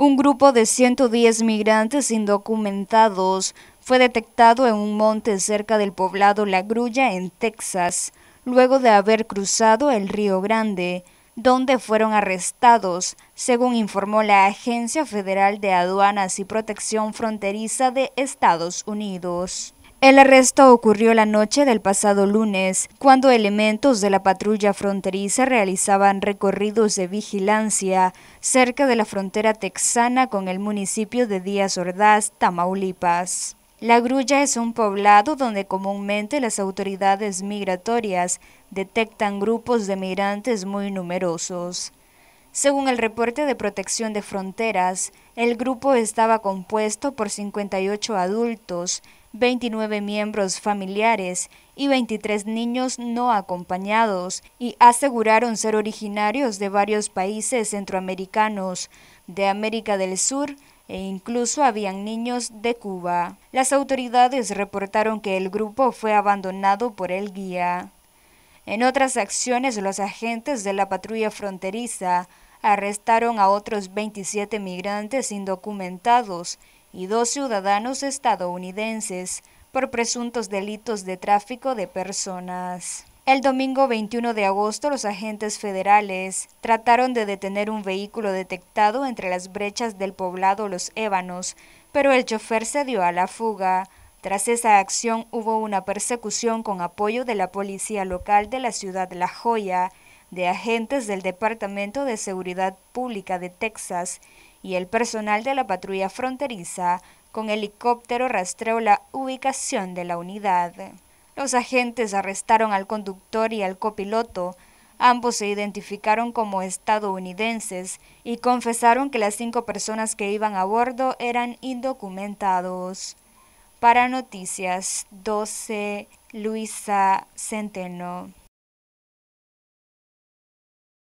Un grupo de 110 migrantes indocumentados fue detectado en un monte cerca del poblado La Grulla, en Texas, luego de haber cruzado el Río Grande, donde fueron arrestados, según informó la Agencia Federal de Aduanas y Protección Fronteriza de Estados Unidos. El arresto ocurrió la noche del pasado lunes, cuando elementos de la patrulla fronteriza realizaban recorridos de vigilancia cerca de la frontera texana con el municipio de Díaz Ordaz, Tamaulipas. La Grulla es un poblado donde comúnmente las autoridades migratorias detectan grupos de migrantes muy numerosos. Según el reporte de protección de fronteras, el grupo estaba compuesto por 58 adultos, 29 miembros familiares y 23 niños no acompañados, y aseguraron ser originarios de varios países centroamericanos, de América del Sur, e incluso habían niños de Cuba. Las autoridades reportaron que el grupo fue abandonado por el guía. En otras acciones, los agentes de la patrulla fronteriza arrestaron a otros 27 migrantes indocumentados y dos ciudadanos estadounidenses por presuntos delitos de tráfico de personas. El domingo 21 de agosto los agentes federales trataron de detener un vehículo detectado entre las brechas del poblado Los Ébanos, pero el chofer se dio a la fuga. Tras esa acción hubo una persecución con apoyo de la policía local de la ciudad La Joya, de agentes del Departamento de Seguridad Pública de Texas y el personal de la patrulla fronteriza con helicóptero rastreó la ubicación de la unidad. Los agentes arrestaron al conductor y al copiloto. Ambos se identificaron como estadounidenses y confesaron que las cinco personas que iban a bordo eran indocumentados. Para Noticias 12, Luisa Centeno.